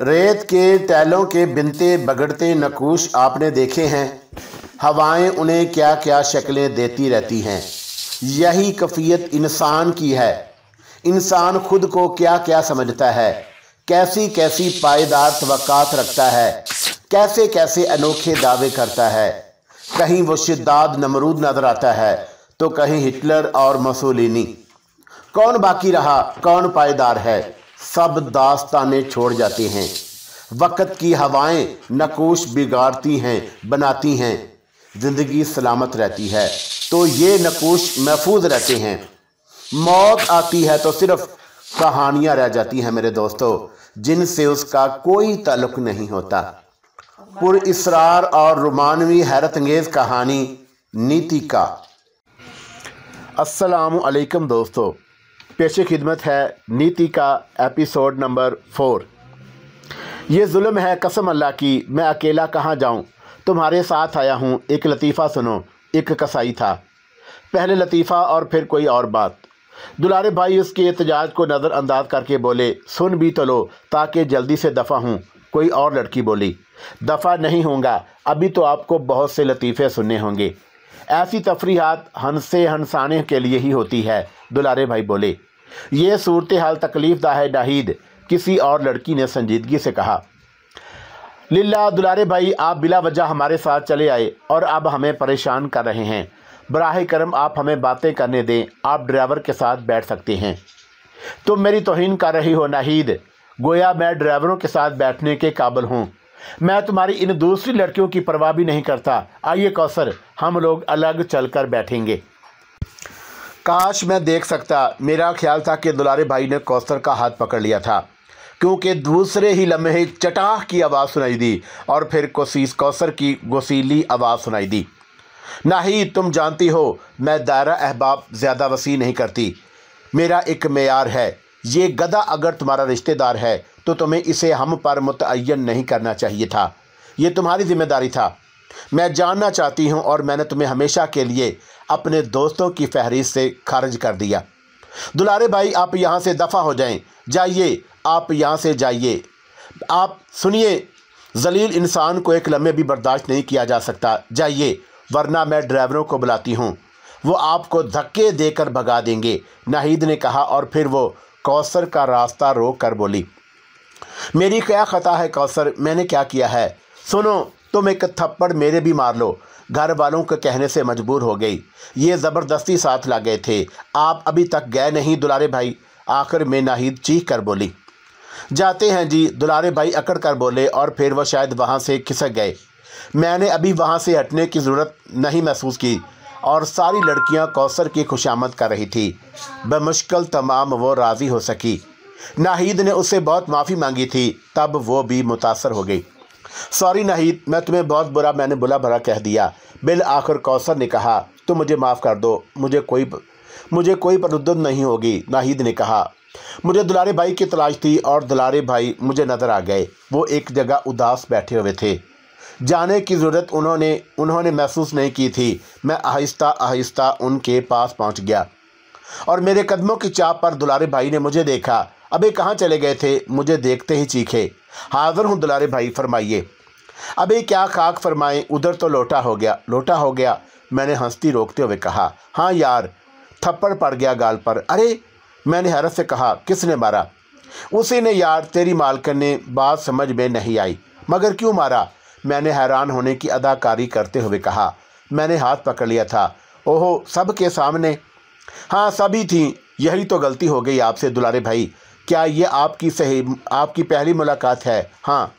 रेत के टैलों के बिनते बगड़ते नकूश आपने देखे हैं हवाएं उन्हें क्या क्या शक्लें देती रहती हैं यही कफ़ीत इंसान की है इंसान खुद को क्या क्या समझता है कैसी कैसी पायदार तवक़ात रखता है कैसे कैसे अनोखे दावे करता है कहीं वो शिद्दात नमरूद नज़र आता है तो कहीं हिटलर और मसोलिनी कौन बाकी रहा कौन पायदार है सब दास्तानें छोड़ जाते हैं वक़्त की हवाएं नकोश बिगाड़ती हैं बनाती हैं ज़िंदगी सलामत रहती है तो ये नकोश महफूज रहते हैं मौत आती है तो सिर्फ कहानियाँ रह जाती हैं मेरे दोस्तों जिनसे उसका कोई ताल्लुक नहीं होता इसरार और रोमानवी हैरत अंगेज़ कहानी नीति का अस्सलाम वालेकुम दोस्तों पेश खिदमत है नीति का एपिसोड नंबर फोर ये जुल्म है कसम अल्लाह की मैं अकेला कहाँ जाऊँ तुम्हारे साथ आया हूँ एक लतीफ़ा सुनो एक कसाई था पहले लतीफ़ा और फिर कोई और बात दुलारे भाई उसके एहतजाज को नज़रअंदाज करके बोले सुन भी तो लो ताकि जल्दी से दफ़ा हूँ कोई और लड़की बोली दफ़ा नहीं होंगे अभी तो आपको बहुत से लतीफ़े सुनने होंगे ऐसी तफरीहत हंसे हंसाने के लिए ही होती है दुलारे भाई बोले ये सूरत हाल तकलीफ़दा है नाहिद किसी और लड़की ने संजीदगी से कहा लीला दुलारे भाई आप बिला वजह हमारे साथ चले आए और अब हमें परेशान कर रहे हैं बराह करम आप हमें बातें करने दें आप ड्राइवर के साथ बैठ सकते हैं तुम मेरी तोहन कर रही हो नाहिद गोया मैं ड्राइवरों के साथ बैठने के काबल हूँ मैं तुम्हारी इन दूसरी लड़कियों की परवाह भी नहीं करता आइए कौसर हम लोग अलग चल बैठेंगे काश मैं देख सकता मेरा ख्याल था कि दुलारे भाई ने कौसर का हाथ पकड़ लिया था क्योंकि दूसरे ही लम्हे चटाह की आवाज़ सुनाई दी और फिर कोसीस कौसर की गोसीली आवाज़ सुनाई दी ना ही तुम जानती हो मैं दायरा अहबाब ज़्यादा वसी नहीं करती मेरा एक मैार है ये गदा अगर तुम्हारा रिश्तेदार है तो तुम्हें इसे हम पर मुतन नहीं करना चाहिए था ये तुम्हारी जिम्मेदारी था मैं जानना चाहती हूँ और मैंने तुम्हें हमेशा के लिए अपने दोस्तों की फहरिस्त से खारिज कर दिया दुलारे भाई आप यहाँ से दफ़ा हो जाएं जाइए आप यहाँ से जाइए आप सुनिए जलील इंसान को एक लम्हे भी बर्दाश्त नहीं किया जा सकता जाइए वरना मैं ड्राइवरों को बुलाती हूँ वो आपको धक्के देकर भगा देंगे नाहिद ने कहा और फिर वो कौसर का रास्ता रोक कर बोली मेरी क्या खता है कौसर मैंने क्या किया है सुनो तुम एक थप्पड़ मेरे भी मार लो घर वालों के कहने से मजबूर हो गई ये ज़बरदस्ती साथ ला गए थे आप अभी तक गए नहीं दुलारे भाई आखिर में नाहिद चीख कर बोली जाते हैं जी दुलारे भाई अकड़ कर बोले और फिर वह शायद वहाँ से खिसक गए मैंने अभी वहाँ से हटने की ज़रूरत नहीं महसूस की और सारी लड़कियाँ कौसर की खुशामद कर रही थी बमुश्किल तमाम वो राज़ी हो सकी नाहिद ने उससे बहुत माफ़ी मांगी थी तब वो भी मुतासर हो गई सॉरी नाहिद मैं तुम्हें बहुत बुरा मैंने बुला भरा कह दिया बिल आखिर कौसर ने कहा तुम मुझे माफ़ कर दो मुझे कोई मुझे कोई प्रदुद्ध नहीं होगी नाहिद ने कहा मुझे दुलारे भाई की तलाश थी और दुलारे भाई मुझे नज़र आ गए वो एक जगह उदास बैठे हुए थे जाने की ज़रूरत उन्होंने उन्होंने महसूस नहीं की थी मैं आहिस्ता आहिस्ता उनके पास पहुंच गया और मेरे कदमों की चाप पर दुलारे भाई ने मुझे देखा अबे कहाँ चले गए थे मुझे देखते ही चीखे हाजिर हूँ दुलारे भाई फरमाइए अबे क्या खाक फरमाए उधर तो लोटा हो गया लोटा हो गया मैंने हंसती रोकते हुए कहा हाँ यार थप्पड़ पड़ गया गाल पर अरे मैंने हैरत से कहा किसने मारा उसी ने यार तेरी मालकन ने बात समझ में नहीं आई मगर क्यों मारा मैंने हैरान होने की अदाकारी करते हुए कहा मैंने हाथ पकड़ लिया था ओहो सब के सामने हाँ सभी थी यही तो गलती हो गई आपसे दुलारे भाई क्या ये आपकी सही आपकी पहली मुलाकात है हाँ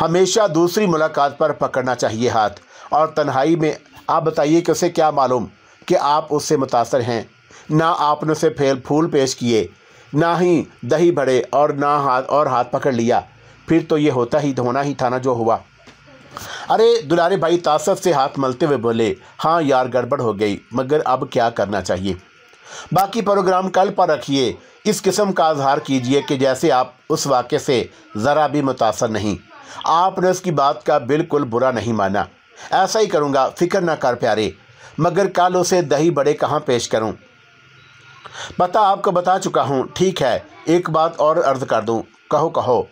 हमेशा दूसरी मुलाकात पर पकड़ना चाहिए हाथ और तन्हाई में आप बताइए कि उसे क्या मालूम कि आप उससे मुतासर हैं ना आपने उसे फेल फूल पेश किए ना ही दही भरे और ना हाथ और हाथ पकड़ लिया फिर तो ये होता ही धोना ही था ना जो हुआ अरे दुलारे भाई तासत से हाथ मलते हुए बोले हाँ यार गड़बड़ हो गई मगर अब क्या करना चाहिए बाकी प्रोग्राम कल पर रखिए इस किस्म का अजहार कीजिए कि जैसे आप उस वाक़े से ज़रा भी मुतासर नहीं आपने उसकी बात का बिल्कुल बुरा नहीं माना ऐसा ही करूँगा फ़िक्र ना कर प्यारे मगर कल उसे दही बड़े कहाँ पेश करूँ पता आपको बता चुका हूँ ठीक है एक बात और अर्ज कर दूँ कहो कहो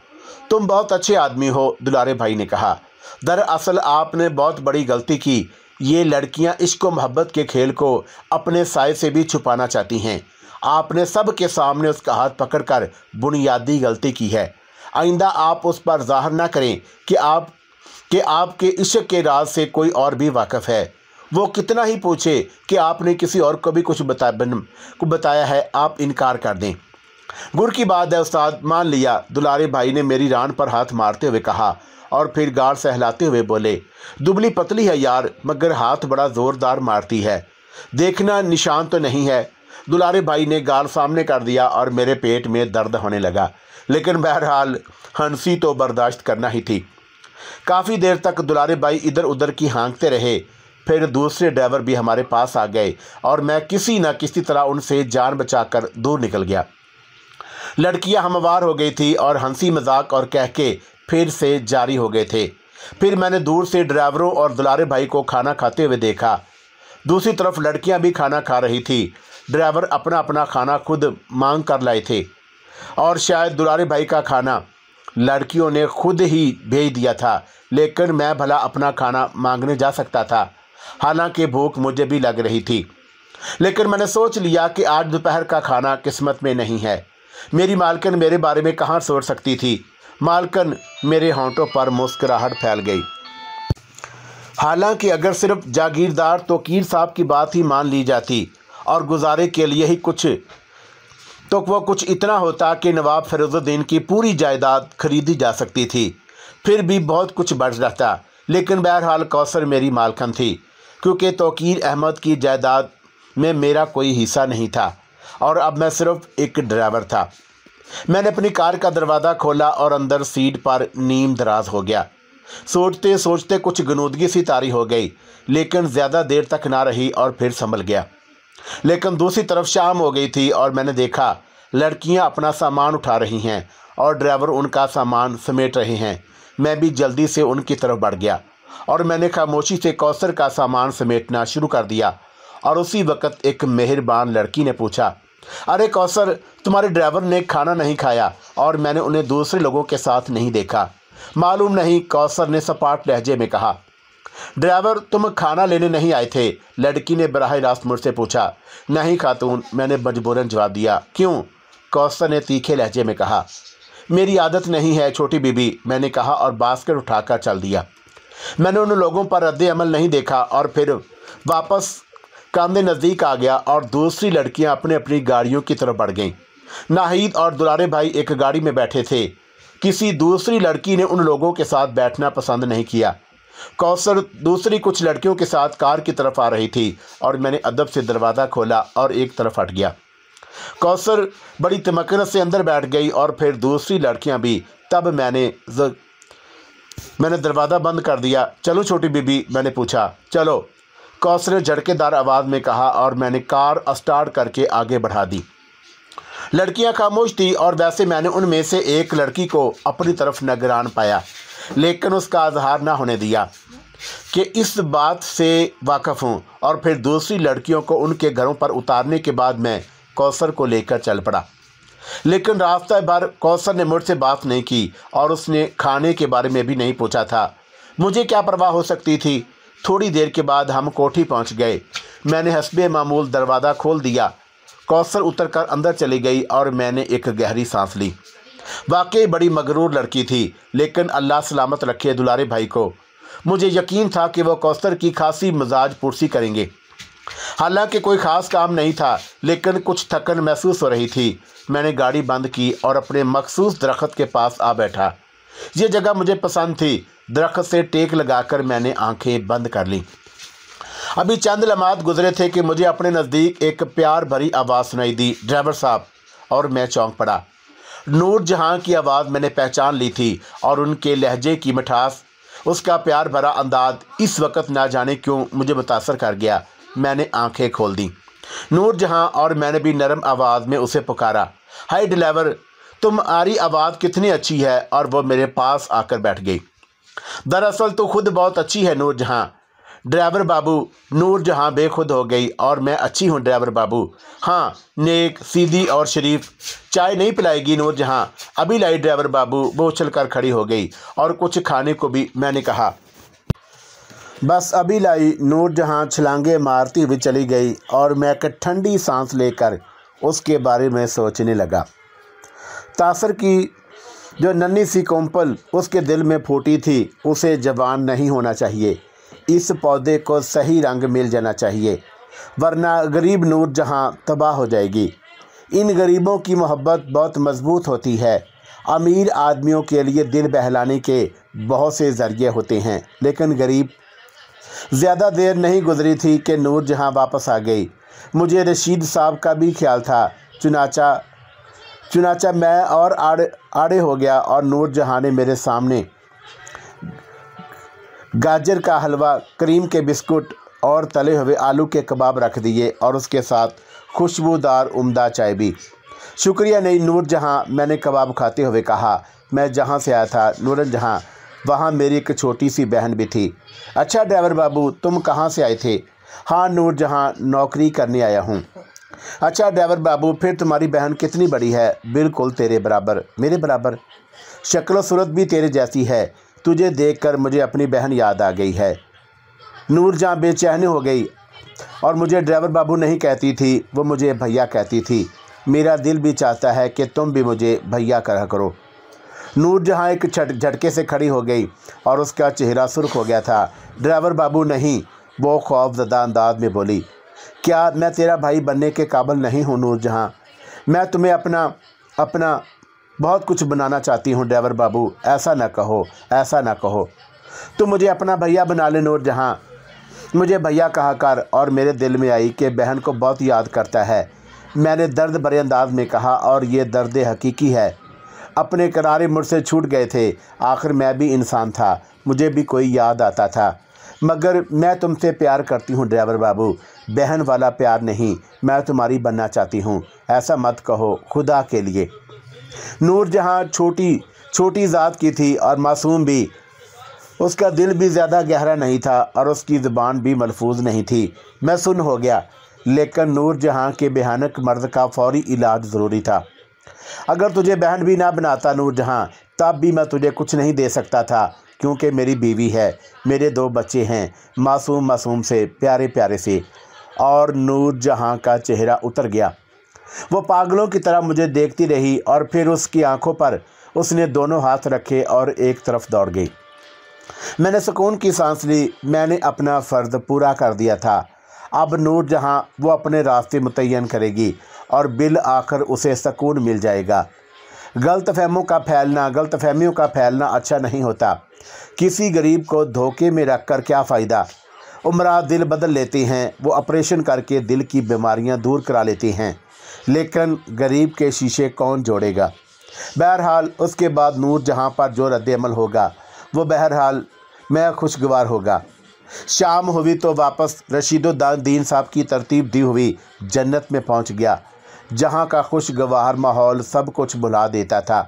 तुम बहुत अच्छे आदमी हो दुलारे भाई ने कहा दरअसल आपने बहुत बड़ी गलती की ये लड़कियां इश्क मोहब्बत के खेल को अपने साय से भी छुपाना चाहती हैं आपने सब के सामने उसका हाथ पकड़कर बुनियादी गलती की है आइंदा आप उस पर जाहिर ना करें कि आप कि आपके इश्क के राज से कोई और भी वाकफ़ है वो कितना ही पूछे कि आपने किसी और को भी कुछ बता बन, बताया है आप इनकार कर दें गुर की बात है उस्ताद मान लिया दुलारे भाई ने मेरी रान पर हाथ मारते हुए कहा और फिर गाड़ सहलाते हुए बोले दुबली पतली है यार मगर हाथ बड़ा ज़ोरदार मारती है देखना निशान तो नहीं है दुलारे भाई ने गाल सामने कर दिया और मेरे पेट में दर्द होने लगा लेकिन बहरहाल हंसी तो बर्दाश्त करना ही थी काफ़ी देर तक दुलारे भाई इधर उधर की हाँकते रहे फिर दूसरे ड्राइवर भी हमारे पास आ गए और मैं किसी न किसी तरह उनसे जान बचाकर दूर निकल गया लड़कियां हमवार हो गई थी और हंसी मजाक और कह के फिर से जारी हो गए थे फिर मैंने दूर से ड्राइवरों और दुलारे भाई को खाना खाते हुए देखा दूसरी तरफ लड़कियां भी खाना खा रही थी ड्राइवर अपना अपना खाना खुद मांग कर लाए थे और शायद दुलारे भाई का खाना लड़कियों ने खुद ही भेज दिया था लेकिन मैं भला अपना खाना मांगने जा सकता था हालांकि भूख मुझे भी लग रही थी लेकिन मैंने सोच लिया कि आज दोपहर का खाना किस्मत में नहीं है मेरी मालकिन मेरे बारे में कहाँ सोच सकती थी मालकन मेरे होंठों पर मुस्कुराहट फैल गई हालांकि अगर सिर्फ जागीरदार तो कीर साहब की बात ही मान ली जाती और गुजारे के लिए ही कुछ तो वह कुछ इतना होता कि नवाब फिरोजुद्दीन की पूरी जायदाद खरीदी जा सकती थी फिर भी बहुत कुछ बढ़ रहता लेकिन बहरहाल कौसर मेरी मालकन थी क्योंकि तोकीर अहमद की जायदाद में मेरा कोई हिस्सा नहीं था और अब मैं सिर्फ एक ड्राइवर था मैंने अपनी कार का दरवाज़ा खोला और अंदर सीट पर नीम दराज हो गया सोचते सोचते कुछ गनूदगी सी तारी हो गई लेकिन ज़्यादा देर तक ना रही और फिर संभल गया लेकिन दूसरी तरफ शाम हो गई थी और मैंने देखा लड़कियां अपना सामान उठा रही हैं और ड्राइवर उनका सामान समेट रहे हैं मैं भी जल्दी से उनकी तरफ बढ़ गया और मैंने खामोशी से कौसर का सामान समेटना शुरू कर दिया और उसी वक्त एक मेहरबान लड़की ने पूछा अरे कौसर तुम्हारे ड्राइवर ने खाना नहीं खाया और मैंने उन्हें दूसरे लोगों के साथ नहीं देखा मालूम नहीं कौसर ने सपाट लहजे में कहा ड्राइवर तुम खाना लेने नहीं आए थे लड़की ने बरह रास्त मुझसे पूछा नहीं खातून मैंने मजबूरन जवाब दिया क्यों कौसर ने तीखे लहजे में कहा मेरी आदत नहीं है छोटी बीबी मैंने कहा और बास्केट उठाकर चल दिया मैंने उन लोगों पर रद्द अमल नहीं देखा और फिर वापस कामने नज़दीक आ गया और दूसरी लड़कियां अपने अपनी गाड़ियों की तरफ बढ़ गईं नाहिद और दुलारे भाई एक गाड़ी में बैठे थे किसी दूसरी लड़की ने उन लोगों के साथ बैठना पसंद नहीं किया कौसर दूसरी कुछ लड़कियों के साथ कार की तरफ आ रही थी और मैंने अदब से दरवाज़ा खोला और एक तरफ हट गया कौसर बड़ी तमकनत से अंदर बैठ गई और फिर दूसरी लड़कियां भी तब मैंने ज... मैंने दरवाज़ा बंद कर दिया चलो छोटी बीबी मैंने पूछा चलो कौसर ने आवाज़ में कहा और मैंने कार स्टार्ट करके आगे बढ़ा दी लड़कियां खामोश थी और वैसे मैंने उनमें से एक लड़की को अपनी तरफ नगरान पाया लेकिन उसका आजहार ना होने दिया कि इस बात से वाकफ़ हूँ और फिर दूसरी लड़कियों को उनके घरों पर उतारने के बाद मैं कौसर को लेकर चल पड़ा लेकिन रास्ते भर कौसर ने मुझसे बात नहीं की और उसने खाने के बारे में भी नहीं पूछा था मुझे क्या परवाह हो सकती थी थोड़ी देर के बाद हम कोठी पहुंच गए मैंने हसब मामूल दरवाज़ा खोल दिया कौसर उतर कर अंदर चली गई और मैंने एक गहरी सांस ली वाकई बड़ी मगरूर लड़की थी लेकिन अल्लाह सलामत रखे दुलारे भाई को मुझे यकीन था कि वह कौसर की खासी मजाज पुरसी करेंगे हालांकि कोई ख़ास काम नहीं था लेकिन कुछ थकन महसूस हो रही थी मैंने गाड़ी बंद की और अपने मखसूस दरख्त के पास आ बैठा ये जगह मुझे पसंद थी दरख्त से टेक लगाकर मैंने आंखें बंद कर लीं अभी चंद लमात गुजरे थे कि मुझे अपने नज़दीक एक प्यार भरी आवाज़ सुनाई दी ड्राइवर साहब और मैं चौंक पड़ा नूर जहाँ की आवाज़ मैंने पहचान ली थी और उनके लहजे की मिठास उसका प्यार भरा अंदाज इस वक्त ना जाने क्यों मुझे मुतासर कर गया मैंने आंखें खोल दी नूर जहाँ और मैंने भी नरम आवाज़ में उसे पुकारा हाय डिलेवर तुम्हारी आवाज़ कितनी अच्छी है और वह मेरे पास आकर बैठ गई दरअसल तो खुद बहुत अच्छी है नूर जहाँ ड्राइवर बाबू नूर जहाँ बेखुद हो गई और मैं अच्छी हूँ ड्राइवर बाबू हाँ नेक सीधी और शरीफ चाय नहीं पिलाएगी नूर जहाँ अभी लाई ड्राइवर बाबू वो उछल कर खड़ी हो गई और कुछ खाने को भी मैंने कहा बस अभी लाई नूर जहाँ छलांगे मारती हुई चली गई और मैं एक ठंडी सांस लेकर उसके बारे में सोचने लगा तासर की जो नन्ही सी कोम्पल उसके दिल में फूटी थी उसे जवान नहीं होना चाहिए इस पौधे को सही रंग मिल जाना चाहिए वरना गरीब नूर जहां तबाह हो जाएगी इन गरीबों की मोहब्बत बहुत मजबूत होती है अमीर आदमियों के लिए दिल बहलाने के बहुत से ज़रिए होते हैं लेकिन गरीब ज़्यादा देर नहीं गुजरी थी कि नूर जहाँ वापस आ गई मुझे रशीद साहब का भी ख्याल था चुनाचा चुनाचा मैं और आड़ आड़े हो गया और नूर जहाँ ने मेरे सामने गाजर का हलवा क्रीम के बिस्कुट और तले हुए आलू के कबाब रख दिए और उसके साथ खुशबूदार उम्दा चाय भी शुक्रिया नहीं नूर जहाँ मैंने कबाब खाते हुए कहा मैं जहाँ से आया था नूरन जहाँ वहाँ मेरी एक छोटी सी बहन भी थी अच्छा ड्राइवर बाबू तुम कहाँ से आए थे हाँ नूर जहाँ नौकरी करने आया हूँ अच्छा ड्राइवर बाबू फिर तुम्हारी बहन कितनी बड़ी है बिल्कुल तेरे बराबर मेरे बराबर शक्ल सूरत भी तेरे जैसी है तुझे देखकर मुझे अपनी बहन याद आ गई है नूर जहाँ बेचैन हो गई और मुझे ड्राइवर बाबू नहीं कहती थी वो मुझे भैया कहती थी मेरा दिल भी चाहता है कि तुम भी मुझे भैया कहा करो नूर जहाँ एक झटके से खड़ी हो गई और उसका चेहरा सुर्ख हो गया था ड्राइवर बाबू नहीं वो खौफजदा अंदाज में बोली क्या मैं तेरा भाई बनने के काबिल नहीं हूँ नूरजहाँ मैं तुम्हें अपना अपना बहुत कुछ बनाना चाहती हूँ ड्राइवर बाबू ऐसा ना कहो ऐसा ना कहो तुम मुझे अपना भैया बना ले नूरजहाँ मुझे भैया कहा कर और मेरे दिल में आई कि बहन को बहुत याद करता है मैंने दर्द भरे अंदाज में कहा और ये दर्द हकीकी है अपने करारे से छूट गए थे आखिर मैं भी इंसान था मुझे भी कोई याद आता था मगर मैं तुमसे प्यार करती हूँ ड्राइवर बाबू बहन वाला प्यार नहीं मैं तुम्हारी बनना चाहती हूँ ऐसा मत कहो खुदा के लिए नूर जहाँ छोटी छोटी ज़ात की थी और मासूम भी उसका दिल भी ज़्यादा गहरा नहीं था और उसकी ज़बान भी मलफूज नहीं थी मैं सुन हो गया लेकिन नूर जहाँ के भयानक मर्द का फौरी इलाज ज़रूरी था अगर तुझे बहन भी ना बनाता नूर जहाँ तब भी मैं तुझे कुछ नहीं दे सकता था क्योंकि मेरी बीवी है मेरे दो बच्चे हैं मासूम मासूम से प्यारे प्यारे से और नूर जहाँ का चेहरा उतर गया वो पागलों की तरह मुझे देखती रही और फिर उसकी आंखों पर उसने दोनों हाथ रखे और एक तरफ दौड़ गई मैंने सुकून की सांस ली मैंने अपना फ़र्ज पूरा कर दिया था अब नूर जहाँ वो अपने रास्ते मुतन करेगी और बिल आकर उसे सकून मिल जाएगा गलत फहमों का फैलना गलत फहमियों का फैलना अच्छा नहीं होता किसी गरीब को धोखे में रख कर क्या फ़ायदा उम्र दिल बदल लेती हैं वो ऑपरेशन करके दिल की बीमारियां दूर करा लेती हैं लेकिन गरीब के शीशे कौन जोड़ेगा बहरहाल उसके बाद नूर जहाँ पर जो रद्दमल होगा वो बहरहाल मैं खुशगवार होगा शाम हुई तो वापस रशीदुद्दीन साहब की तरतीब दी हुई जन्नत में पहुँच गया जहाँ का खुशगवार माहौल सब कुछ बुला देता था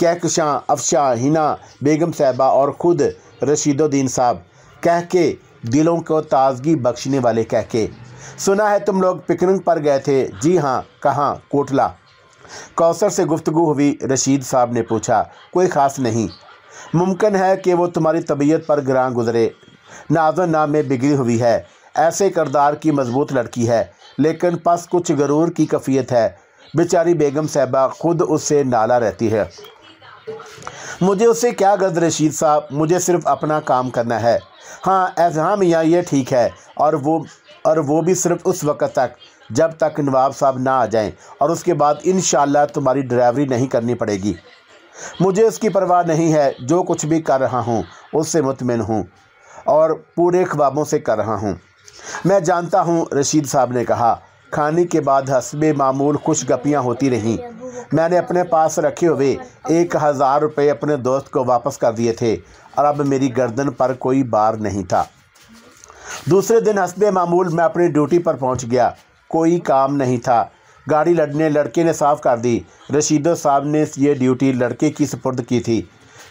कहकशां अफशा हिना बेगम साहबा और ख़ुद रशीदुद्दीन साहब कह के दिलों को ताजगी बख्शने वाले कह के सुना है तुम लोग पिकनिक पर गए थे जी हाँ कहाँ कोटला कौसर से गुफ्तगु हुई रशीद साहब ने पूछा कोई ख़ास नहीं मुमकिन है कि वो तुम्हारी तबीयत पर ग्रां गुजरे नाजो नाम में बिगड़ी हुई है ऐसे करदार की मजबूत लड़की है लेकिन पास कुछ गरूर की कफ़ियत है बेचारी बेगम साहबा खुद उससे नाला रहती है मुझे उससे क्या गर्द रशीद साहब मुझे सिर्फ अपना काम करना है हाँ ऐसा मियाँ ये ठीक है और वो और वो भी सिर्फ उस वक्त तक जब तक नवाब साहब ना आ जाएं और उसके बाद इन तुम्हारी ड्राइवरी नहीं करनी पड़ेगी मुझे उसकी परवाह नहीं है जो कुछ भी कर रहा हूँ उससे मुतमिन हूँ और पूरे ख्वाबों से कर रहा हूँ मैं जानता हूँ रशीद साहब ने कहा खाने के बाद हसब मामूल कुछ गपियाँ होती रहीं मैंने अपने पास रखे हुए एक हज़ार रुपये अपने दोस्त को वापस कर दिए थे और अब मेरी गर्दन पर कोई बार नहीं था दूसरे दिन हसब मामूल मैं अपनी ड्यूटी पर पहुंच गया कोई काम नहीं था गाड़ी लड़ने लड़के ने साफ़ कर दी रशीदो साहब ने ये ड्यूटी लड़के की सुपुर्द की थी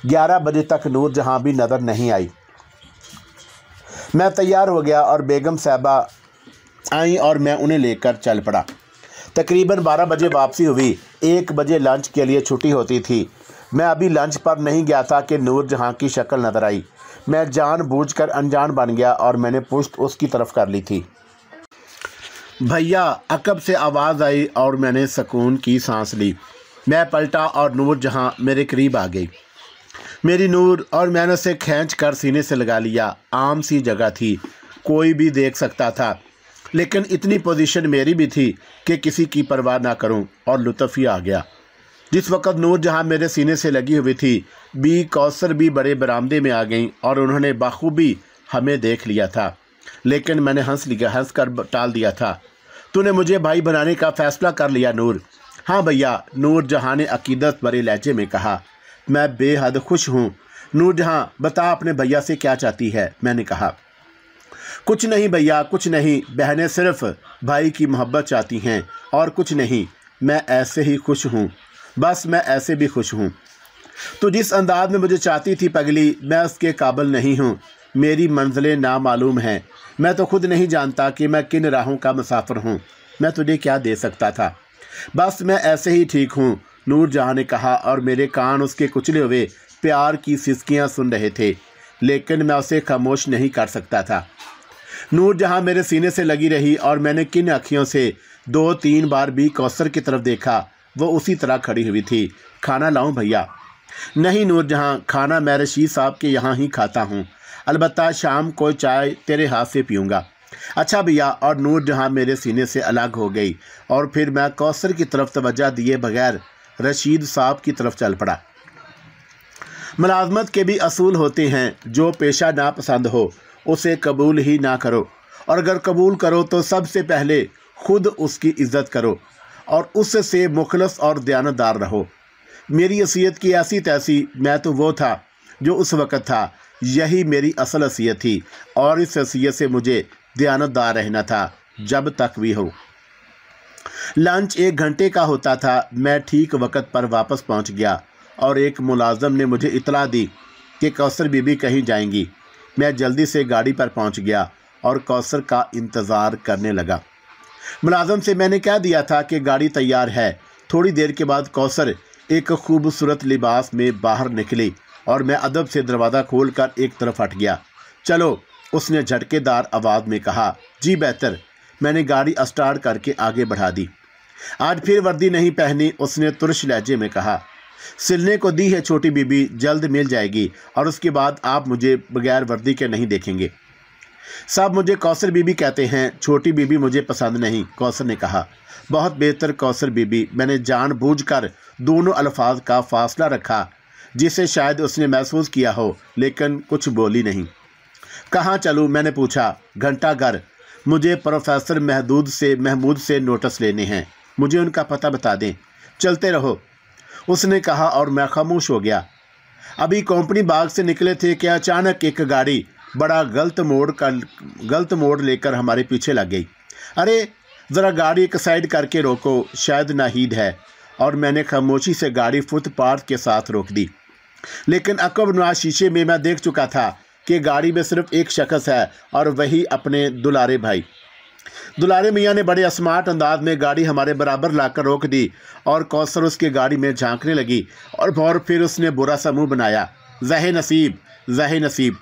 ग्यारह बजे तक नूर जहाँ भी नज़र नहीं आई मैं तैयार हो गया और बेगम साहबा आई और मैं उन्हें लेकर चल पड़ा तकरीबन बारह बजे वापसी हुई एक बजे लंच के लिए छुट्टी होती थी मैं अभी लंच पर नहीं गया था कि नूर जहाँ की शक्ल नजर आई मैं जानबूझकर अनजान बन गया और मैंने पुश्त उसकी तरफ कर ली थी भैया अकब से आवाज़ आई और मैंने सकून की सांस ली मैं पलटा और नूर जहाँ मेरे करीब आ गई मेरी नूर और मैंने उसे खींच कर सीने से लगा लिया आम सी जगह थी कोई भी देख सकता था लेकिन इतनी पोजीशन मेरी भी थी कि किसी की परवाह ना करूं और लुत्फ ही आ गया जिस वक्त नूर जहां मेरे सीने से लगी हुई थी बी कौसर भी बड़े बरामदे में आ गई और उन्होंने बाखूबी हमें देख लिया था लेकिन मैंने हंस लिया हंस कर टाल दिया था तूने मुझे भाई बनाने का फ़ैसला कर लिया नूर हाँ भैया नूर जहाँ ने अकीदत बड़े लहजे में कहा मैं बेहद खुश हूँ नूरजहाँ बता अपने भैया से क्या चाहती है मैंने कहा कुछ नहीं भैया कुछ नहीं बहनें सिर्फ भाई की मोहब्बत चाहती हैं और कुछ नहीं मैं ऐसे ही खुश हूँ बस मैं ऐसे भी खुश हूँ तो जिस अंदाज में मुझे चाहती थी पगली मैं उसके काबिल नहीं हूँ मेरी मंजिलें नामालूम हैं मैं तो खुद नहीं जानता कि मैं किन राहों का मुसाफिर हूँ मैं तुझे क्या दे सकता था बस मैं ऐसे ही ठीक हूँ नूरजहाँ ने कहा और मेरे कान उसके कुचले हुए प्यार की सिसकियाँ सुन रहे थे लेकिन मैं उसे खामोश नहीं कर सकता था नूरजहाँ मेरे सीने से लगी रही और मैंने किन अखियों से दो तीन बार भी कौसर की तरफ देखा वो उसी तरह खड़ी हुई थी खाना लाऊं भैया नहीं नूरजहाँ खाना मैं रशीद साहब के यहाँ ही खाता हूँ अलबत् शाम को चाय तेरे हाथ से पीऊँगा अच्छा भैया और नूरजहाँ मेरे सीने से अलग हो गई और फिर मैं कौसर की तरफ तोज्जा दिए बगैर रशीद साहब की तरफ चल पड़ा मुलाजमत के भी असूल होते हैं जो पेशा नापसंद हो उसे कबूल ही ना करो और अगर कबूल करो तो सबसे पहले खुद उसकी इज्जत करो और उससे मुखलस और दयानतदार रहो मेरी असीयत की ऐसी तैसी मैं तो वो था जो उस वक़्त था यही मेरी असल असीयत थी और इस असीयत से मुझे दयानतदार रहना था जब तक भी हो लंच एक घंटे का होता था मैं ठीक वक्त पर वापस पहुंच गया और एक मुलाजम ने मुझे इतला दी कि कौसर बीबी कहीं जाएंगी मैं जल्दी से गाड़ी पर पहुंच गया और कौसर का इंतज़ार करने लगा मुलाजम से मैंने कह दिया था कि गाड़ी तैयार है थोड़ी देर के बाद कौसर एक खूबसूरत लिबास में बाहर निकली और मैं अदब से दरवाज़ा खोल कर एक तरफ हट गया चलो उसने झटकेदार आवाज़ में कहा जी बेहतर मैंने गाड़ी स्टार्ट करके आगे बढ़ा दी आज फिर वर्दी नहीं पहनी उसने तुरश लहजे में कहा सिलने को दी है छोटी बीबी जल्द मिल जाएगी और उसके बाद आप मुझे बगैर वर्दी के नहीं देखेंगे साहब मुझे कौसर बीबी कहते हैं छोटी बीबी मुझे पसंद नहीं कौसर ने कहा बहुत बेहतर कौसर बीबी मैंने कर दोनों अल्फाज का फासला रखा जिसे शायद उसने महसूस किया हो लेकिन कुछ बोली नहीं कहाँ चलूँ मैंने पूछा घंटा घर मुझे प्रोफेसर महदूद से महमूद से नोटिस लेने हैं मुझे उनका पता बता दें चलते रहो उसने कहा और मैं खामोश हो गया अभी कंपनी बाग से निकले थे कि अचानक एक गाड़ी बड़ा गलत मोड़ का गलत मोड़ लेकर हमारे पीछे लग गई अरे ज़रा गाड़ी एक साइड करके रोको शायद नाहीद है और मैंने खामोशी से गाड़ी फुटपाथ के साथ रोक दी लेकिन अकब नुआ शीशे में मैं देख चुका था कि गाड़ी में सिर्फ एक शख्स है और वही अपने दुलारे भाई दुलारे मियाँ ने बड़े स्मार्ट अंदाज में गाड़ी हमारे बराबर लाकर रोक दी और कौसर उसके गाड़ी में झांकने लगी और और फिर उसने बुरा सा मुँह बनाया जह नसीब जह नसीब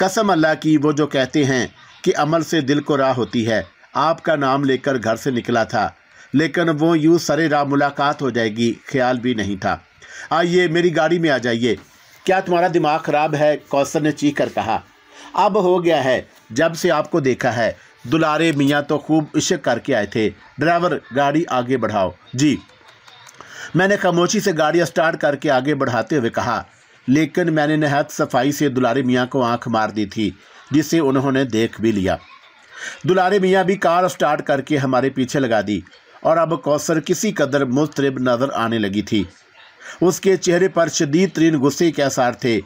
कसम अल्लाह की वो जो कहते हैं कि अमल से दिल को राह होती है आपका नाम लेकर घर से निकला था लेकिन वो यूँ सरे राह मुलाकात हो जाएगी ख्याल भी नहीं था आइए मेरी गाड़ी में आ जाइए क्या तुम्हारा दिमाग खराब है कौसर ने चीख कर कहा अब हो गया है जब से आपको देखा है दुलारे मियाँ तो खूब इशक करके आए थे ड्राइवर गाड़ी आगे बढ़ाओ जी मैंने खामोशी से गाड़ी स्टार्ट करके आगे बढ़ाते हुए कहा लेकिन मैंने नहत सफाई से दुलारे मियाँ को आंख मार दी थी जिसे उन्होंने देख भी लिया दुलारे मियाँ भी कार स्टार्ट करके हमारे पीछे लगा दी और अब कौसर किसी कदर मुस्तरब नज़र आने लगी थी उसके चेहरे पर शदीद तरीन गुस्से के आसार थे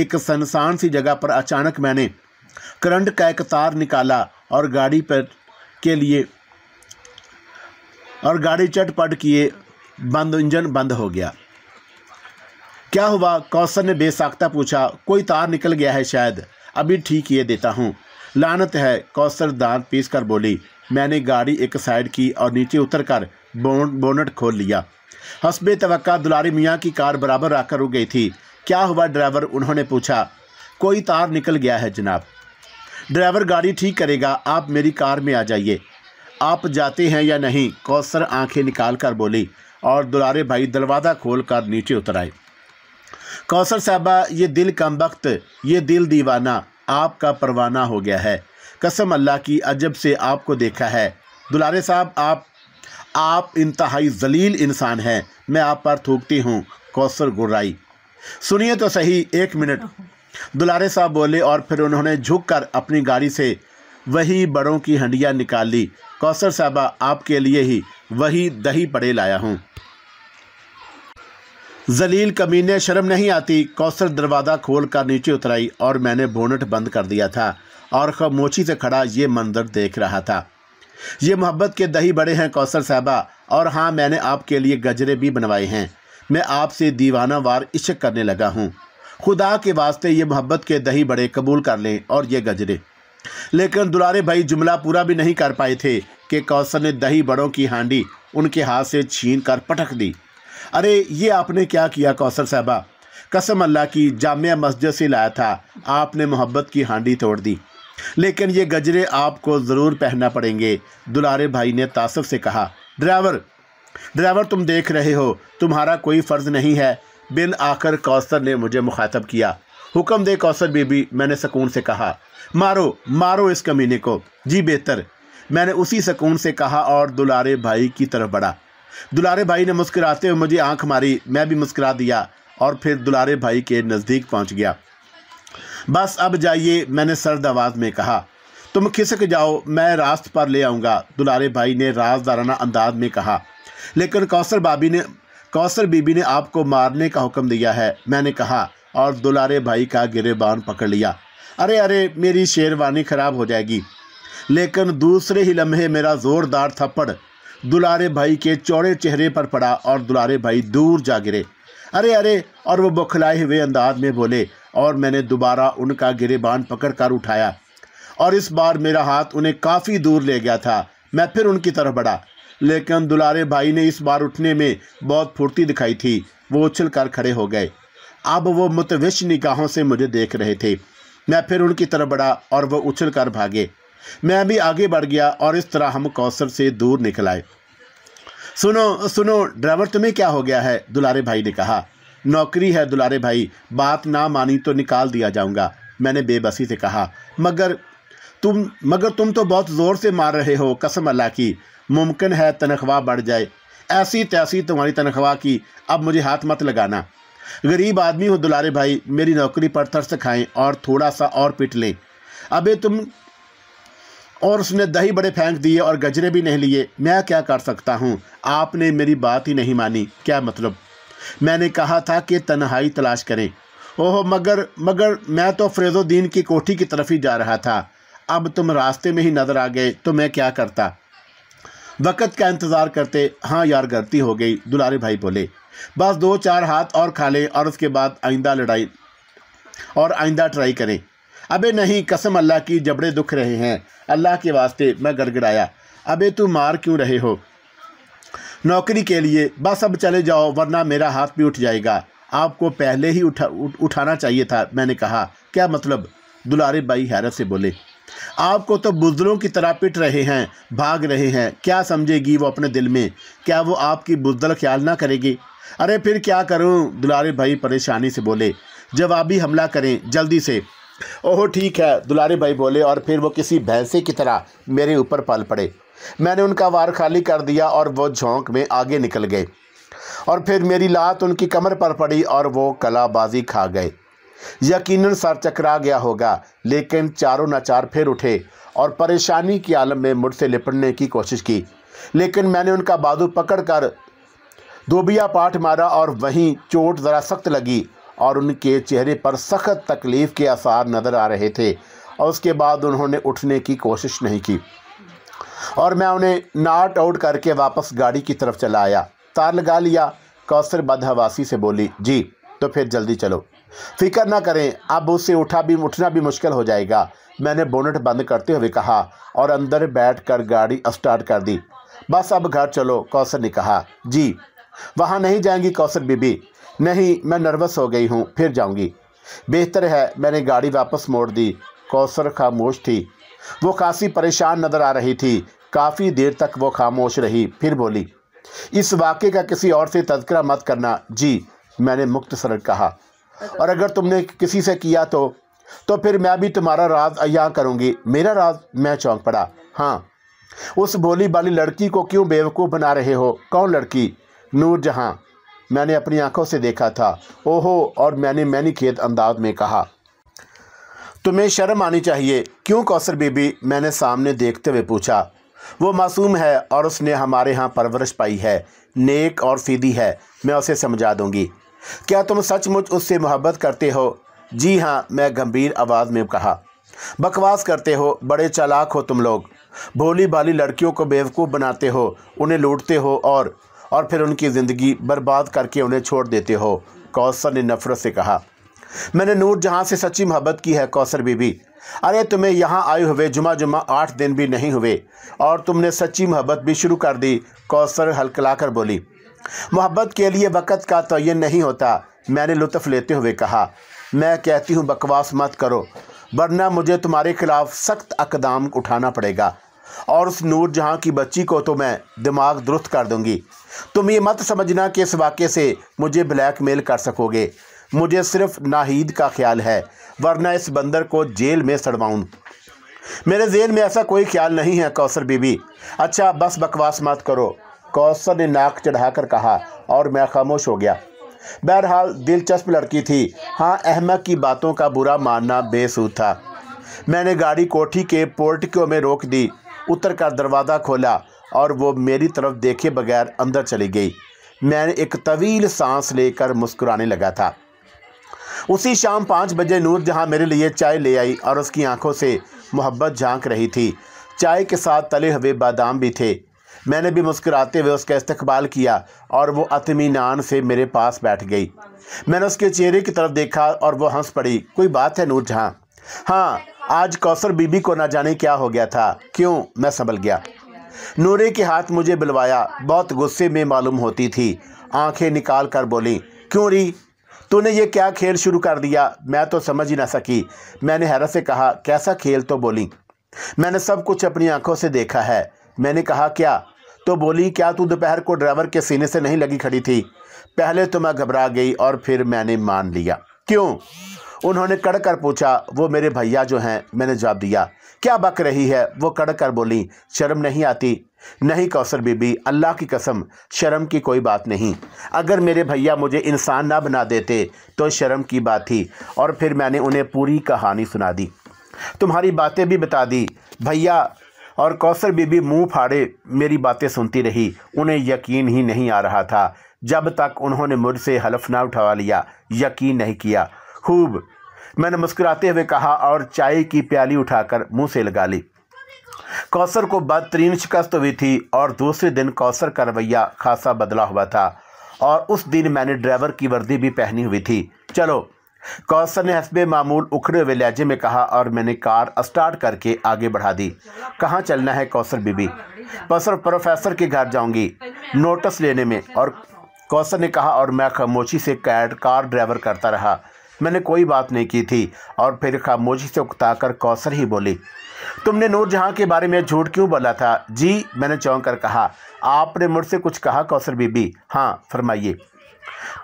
एक सनसान सी जगह पर अचानक मैंने करंट का एक तार निकाला और गाड़ी पर के लिए और गाड़ी चटपट किए बंद इंजन बंद हो गया क्या हुआ कौशल ने बेसाख्ता पूछा कोई तार निकल गया है शायद अभी ठीक किए देता हूँ लानत है कौशल दांत पीस कर बोली मैंने गाड़ी एक साइड की और नीचे उतरकर कर बोनट खोल लिया हसबे तवक्का दुलारी मियाँ की कार बराबर आकर रुक गई थी क्या हुआ ड्राइवर उन्होंने पूछा कोई तार निकल गया है जनाब ड्राइवर गाड़ी ठीक करेगा आप मेरी कार में आ जाइए आप जाते हैं या नहीं कौसर आंखें निकाल कर बोली और दुलारे भाई दरवाज़ा खोल कर नीचे उतर आए कौसर साहबा ये दिल कम वक्त ये दिल दीवाना आपका परवाना हो गया है कसम अल्लाह की अजब से आपको देखा है दुलारे साहब आप आप इंतहाई जलील इंसान हैं मैं आप पर थूकती हूँ कौसर गुर्राई सुनिए तो सही एक मिनट दुलारे साहब बोले और फिर उन्होंने झुककर अपनी गाड़ी से वही बड़ों की हंडिया निकाल ली कौसर साहबा आपके लिए ही वही दही पड़े लाया हूँ जलील कमीने शर्म नहीं आती कौसर दरवाज़ा खोल कर नीचे उतराई और मैंने बोनट बंद कर दिया था और खामोशी से खड़ा ये मंदिर देख रहा था ये मोहब्बत के दही बड़े हैं कौसर साहबा और हाँ मैंने आपके लिए गजरे भी बनवाए हैं मैं आपसे दीवाना वार इश्क करने लगा हूँ खुदा के वास्ते ये मोहब्बत के दही बड़े कबूल कर लें और ये गजरे लेकिन दुलारे भाई जुमला पूरा भी नहीं कर पाए थे कि कौसर ने दही बड़ों की हांडी उनके हाथ से छीन कर पटक दी अरे ये आपने क्या किया कौसर साहबा कसम अल्लाह की जामिया मस्जिद से लाया था आपने मोहब्बत की हांडी तोड़ दी लेकिन ये गजरे आपको ज़रूर पहनना पड़ेंगे दुलारे भाई ने तासब से कहा ड्राइवर ड्राइवर तुम देख रहे हो तुम्हारा कोई फ़र्ज़ नहीं है बिन आकर कौसर ने मुझे मुखातब किया हुक्म दे कौसर बीबी मैंने सकून से कहा मारो मारो इस कमीने को जी बेहतर मैंने उसी सकून से कहा और दुलारे भाई की तरफ बढ़ा दुलारे भाई ने मुस्कुराते हुए मुझे आंख मारी मैं भी मुस्कुरा दिया और फिर दुलारे भाई के नज़दीक पहुंच गया बस अब जाइए मैंने सर्द आवाज़ में कहा तुम खिसक जाओ मैं रास्त पर ले आऊँगा दुलारे भाई ने राजदाराना अंदाज में कहा लेकिन कौसर बाबी ने कौसर बीबी ने आपको मारने का हुक्म दिया है मैंने कहा और दुलारे भाई का गिरेबान पकड़ लिया अरे अरे मेरी शेरवानी ख़राब हो जाएगी लेकिन दूसरे ही लम्हे मेरा ज़ोरदार थप्पड़ दुलारे भाई के चौड़े चेहरे पर पड़ा और दुलारे भाई दूर जा गिरे अरे अरे और वो बौखलाए हुए अंदाज में बोले और मैंने दोबारा उनका गिरेबान पकड़कर उठाया और इस बार मेरा हाथ उन्हें काफ़ी दूर ले गया था मैं फिर उनकी तरफ बढ़ा लेकिन दुलारे भाई ने इस बार उठने में बहुत फुर्ती दिखाई थी वो उछल कर खड़े हो गए अब वो मुतविश निगाहों से मुझे देख रहे थे मैं फिर उनकी तरफ बढ़ा और वह उछल कर भागे मैं भी आगे बढ़ गया और इस तरह हम कौसर से दूर निकल आए सुनो सुनो ड्राइवर तुम्हें क्या हो गया है दुलारे भाई ने कहा नौकरी है दुलारे भाई बात ना मानी तो निकाल दिया जाऊंगा मैंने बेबसी से कहा मगर तुम मगर तुम तो बहुत ज़ोर से मार रहे हो कसम अल्लाह की मुमकिन है तनख्वाह बढ़ जाए ऐसी तैसी तुम्हारी तनख्वाह की अब मुझे हाथ मत लगाना गरीब आदमी हो दुलारे भाई मेरी नौकरी पर तरस खाएं और थोड़ा सा और पिट लें अबे तुम और उसने दही बड़े फेंक दिए और गजरे भी नहीं लिए मैं क्या कर सकता हूँ आपने मेरी बात ही नहीं मानी क्या मतलब मैंने कहा था कि तन्हाई तलाश करें ओह मगर मगर मैं तो फ्रेजोद्दीन की कोठी की तरफ ही जा रहा था अब तुम रास्ते में ही नज़र आ गए तो मैं क्या करता वक़्त का इंतज़ार करते हाँ यार गलती हो गई दुलारे भाई बोले बस दो चार हाथ और खा लें और उसके बाद आइंदा लड़ाई और आइंदा ट्राई करें अबे नहीं कसम अल्लाह की जबड़े दुख रहे हैं अल्लाह के वास्ते मैं गड़गड़ाया अबे तू मार क्यों रहे हो नौकरी के लिए बस अब चले जाओ वरना मेरा हाथ भी उठ जाएगा आपको पहले ही उठा उठ, उठाना चाहिए था मैंने कहा क्या मतलब दुलारे बाई हैरत से बोले आपको तो बुजलों की तरह पिट रहे हैं भाग रहे हैं क्या समझेगी वो अपने दिल में क्या वो आपकी बुजदल ख्याल ना करेगी अरे फिर क्या करूं दुलारे भाई परेशानी से बोले जवाबी हमला करें जल्दी से ओहो ठीक है दुलारे भाई बोले और फिर वो किसी भैंसे की तरह मेरे ऊपर पल पड़े मैंने उनका वार खाली कर दिया और वो झोंक में आगे निकल गए और फिर मेरी लात उनकी कमर पर पड़ी और वो कलाबाजी खा गए यकीनन सर चकरा गया होगा लेकिन चारों नाचार फिर उठे और परेशानी के आलम में मुझसे लिपटने की कोशिश की लेकिन मैंने उनका बाजू पकड़कर दोबिया पाठ मारा और वहीं चोट ज़रा सख्त लगी और उनके चेहरे पर सख्त तकलीफ़ के आसार नज़र आ रहे थे और उसके बाद उन्होंने उठने की कोशिश नहीं की और मैं उन्हें नाट आउट करके वापस गाड़ी की तरफ चला आया तार लगा लिया कौसर बदहवासी से बोली जी तो फिर जल्दी चलो फिक्र ना करें अब उससे उठा भी उठना भी मुश्किल हो जाएगा मैंने बोनट बंद करते हुए कहा और अंदर बैठ कर गाड़ी स्टार्ट कर दी बस अब घर चलो कौसर ने कहा जी वहाँ नहीं जाएंगी कौसर बीबी नहीं मैं नर्वस हो गई हूँ फिर जाऊँगी बेहतर है मैंने गाड़ी वापस मोड़ दी कौसर खामोश थी वो काफ़ी परेशान नज़र आ रही थी काफ़ी देर तक वो खामोश रही फिर बोली इस वाक्य का किसी और से तस्करा मत करना जी मैंने मुख्तसर कहा और अगर तुमने किसी से किया तो तो फिर मैं भी तुम्हारा राज अया करूंगी मेरा राज मैं चौंक पड़ा हाँ उस बोली वाली लड़की को क्यों बेवकूफ़ बना रहे हो कौन लड़की नूर जहाँ मैंने अपनी आंखों से देखा था ओहो और मैंने मैनी खेत अंदाज में कहा तुम्हें शर्म आनी चाहिए क्यों कौसर बीबी मैंने सामने देखते हुए पूछा वो मासूम है और उसने हमारे यहाँ परवरिश पाई है नेक और फीदी है मैं उसे समझा दूंगी क्या तुम सचमुच उससे मोहब्बत करते हो जी हाँ मैं गंभीर आवाज़ में कहा बकवास करते हो बड़े चालाक हो तुम लोग भोली भाली लड़कियों को बेवकूफ़ बनाते हो उन्हें लूटते हो और और फिर उनकी ज़िंदगी बर्बाद करके उन्हें छोड़ देते हो कौसर ने नफ़रत से कहा मैंने नूर जहाँ से सच्ची मोहब्बत की है कौसर बीबी अरे तुम्हें यहाँ आए हुए जुमा जुमा आठ दिन भी नहीं हुए और तुमने सच्ची मोहब्बत भी शुरू कर दी कौसर हलकलाकर बोली मोहब्बत के लिए वक़्त का तयन नहीं होता मैंने लुत्फ़ लेते हुए कहा मैं कहती हूँ बकवास मत करो वरना मुझे तुम्हारे खिलाफ सख्त अकदाम उठाना पड़ेगा और उस नूर जहाँ की बच्ची को तो मैं दिमाग दुरुस्त कर दूंगी तुम ये मत समझना कि इस वाक्य से मुझे ब्लैकमेल कर सकोगे मुझे सिर्फ नाहिद का ख्याल है वरना इस बंदर को जेल में सड़वाऊँ मेरे जेल में ऐसा कोई ख्याल नहीं है कौसर बीबी अच्छा बस बकवास मत करो कौसर ने नाक चढ़ाकर कहा और मैं खामोश हो गया बहरहाल दिलचस्प लड़की थी हाँ अहमद की बातों का बुरा मानना बेसूद था मैंने गाड़ी कोठी के पोर्टिको में रोक दी उतर कर दरवाज़ा खोला और वो मेरी तरफ देखे बगैर अंदर चली गई मैंने एक तवील सांस लेकर मुस्कुराने लगा था उसी शाम पाँच बजे नूर जहाँ मेरे लिए चाय ले आई और उसकी आंखों से मोहब्बत झांक रही थी चाय के साथ तले हुए बादाम भी थे मैंने भी मुस्कुराते हुए उसका इस्तकबाल किया और वो अतमीनान से मेरे पास बैठ गई मैंने उसके चेहरे की तरफ देखा और वो हंस पड़ी कोई बात है नूर जहाँ हाँ आज कौसर बीबी को ना जाने क्या हो गया था क्यों मैं संभल गया नूरे के हाथ मुझे बुलवाया बहुत गुस्से में मालूम होती थी आंखें निकाल कर बोली क्यों री तूने ये क्या खेल शुरू कर दिया मैं तो समझ ही ना सकी मैंने हैरत से कहा कैसा खेल तो बोली मैंने सब कुछ अपनी आंखों से देखा है मैंने कहा क्या तो बोली क्या तू दोपहर को ड्राइवर के सीने से नहीं लगी खड़ी थी पहले तो मैं घबरा गई और फिर मैंने मान लिया क्यों उन्होंने कड़ कर पूछा वो मेरे भैया जो हैं मैंने जवाब दिया क्या बक रही है वो कड़ कर बोली शर्म नहीं आती नहीं कौसर बीबी अल्लाह की कसम शर्म की कोई बात नहीं अगर मेरे भैया मुझे इंसान ना बना देते तो शर्म की बात थी और फिर मैंने उन्हें पूरी कहानी सुना दी तुम्हारी बातें भी बता दी भैया और कौसर बीबी मुंह फाड़े मेरी बातें सुनती रही उन्हें यकीन ही नहीं आ रहा था जब तक उन्होंने मुझसे हलफ ना उठवा लिया यकीन नहीं किया खूब मैंने मुस्कुराते हुए कहा और चाय की प्याली उठाकर मुंह से लगा ली कौसर को बदतरीन शिकस्त हुई थी और दूसरे दिन कौसर का रवैया खासा बदला हुआ था और उस दिन मैंने ड्राइवर की वर्दी भी पहनी हुई थी चलो कौसर ने हसब मामूल उखड़े हुए लहजे में कहा और मैंने कार स्टार्ट करके आगे बढ़ा दी कहाँ चलना है कौसर बीबी पसर प्रोफेसर के घर जाऊंगी नोटिस लेने में और कौसर ने कहा और मैं खामोशी से कैड कार ड्राइवर करता रहा मैंने कोई बात नहीं की थी और फिर खामोशी से उकताकर कौसर ही बोली तुमने नूरजहाँ के बारे में झूठ क्यों बोला था जी मैंने चौंक कर कहा आपने मुझसे कुछ कहा कौसर बीबी हाँ फरमाइए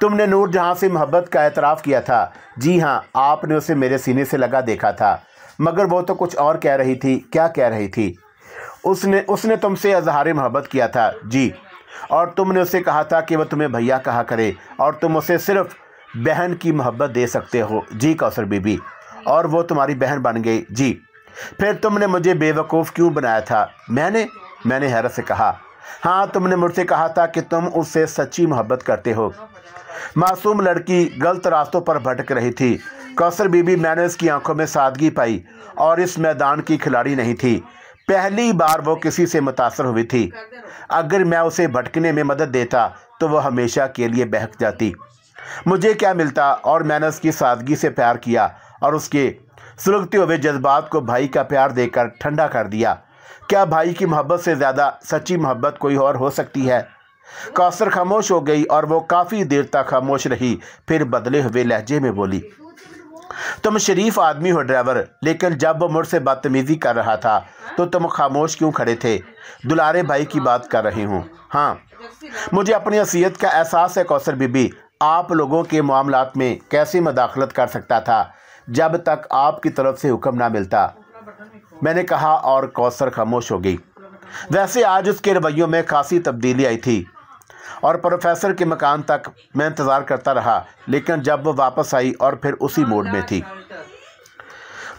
तुमने नूर जहाँ से मोहब्बत का एतराफ़ किया था जी हाँ आपने उसे मेरे सीने से लगा देखा था मगर वो तो कुछ और कह रही थी क्या कह रही थी उसने उसने तुमसे अजहार मोहब्बत किया था जी और तुमने उसे कहा था कि वह तुम्हें भैया कहा करे और तुम उसे सिर्फ बहन की मोहब्बत दे सकते हो जी कौसर बीबी और वो तुम्हारी बहन बन गई जी फिर तुमने मुझे बेवकूफ़ क्यों बनाया था मैंने मैंने हैरत से कहा हाँ तुमने मुझसे कहा था कि तुम उससे सच्ची मोहब्बत करते हो मासूम लड़की गलत रास्तों पर भटक रही थी कौसर बीबी मैंने उसकी आंखों में सादगी पाई और इस मैदान की खिलाड़ी नहीं थी पहली बार वो किसी से मुतासर हुई थी अगर मैं उसे भटकने में मदद देता तो वह हमेशा के लिए बहक जाती मुझे क्या मिलता और मैंने उसकी सादगी से प्यार किया और उसके सुलगते हुए जज्बात को भाई का प्यार देकर ठंडा कर दिया क्या भाई की मोहब्बत से ज़्यादा सच्ची मोहब्बत कोई और हो सकती है कौसर खामोश हो गई और वो काफ़ी देर तक खामोश रही फिर बदले हुए लहजे में बोली तुम शरीफ आदमी हो ड्राइवर लेकिन जब वो मुझसे बदतमीज़ी कर रहा था तो तुम खामोश क्यों खड़े थे दुलारे भाई की बात कर रही हूँ हाँ मुझे अपनी असीयत का एहसास है कौसर बीबी आप लोगों के मामला में कैसे मदाखलत कर सकता था जब तक आपकी तरफ से हुक्म ना मिलता मैंने कहा और कौसर खामोश हो गई वैसे आज उसके रवैयों में खासी तब्दीली आई थी और प्रोफेसर के मकान तक मैं इंतज़ार करता रहा लेकिन जब वह वापस आई और फिर उसी मोड में थी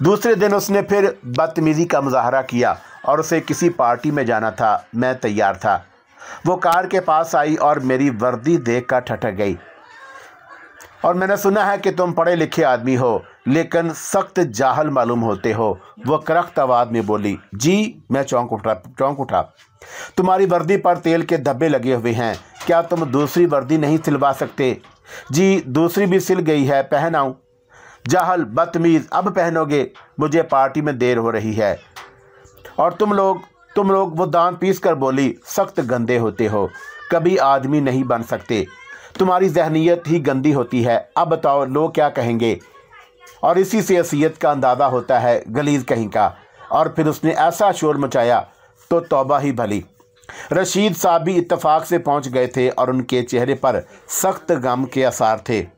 दूसरे दिन उसने फिर बदतमीज़ी का मुजाहरा किया और उसे किसी पार्टी में जाना था मैं तैयार था वो कार के पास आई और मेरी वर्दी देख कर ठटक गई और मैंने सुना है कि तुम पढ़े लिखे आदमी हो लेकिन सख्त जाहल मालूम होते हो वह करख्त आवाज़ में बोली जी मैं चौंक उठा चौंक उठा तुम्हारी वर्दी पर तेल के धब्बे लगे हुए हैं क्या तुम दूसरी वर्दी नहीं सिलवा सकते जी दूसरी भी सिल गई है पहनाऊ जाहल बदतमीज़ अब पहनोगे मुझे पार्टी में देर हो रही है और तुम लोग तुम लोग वो दान पीस कर बोली सख्त गंदे होते हो कभी आदमी नहीं बन सकते तुम्हारी जहनीत ही गंदी होती है अब बताओ लोग क्या कहेंगे और इसी से असीयत का अंदाज़ा होता है गलीज कहीं का और फिर उसने ऐसा शोर मचाया तो तौबा ही भली रशीद साहब भी इतफ़ाक़ से पहुंच गए थे और उनके चेहरे पर सख्त गम के आसार थे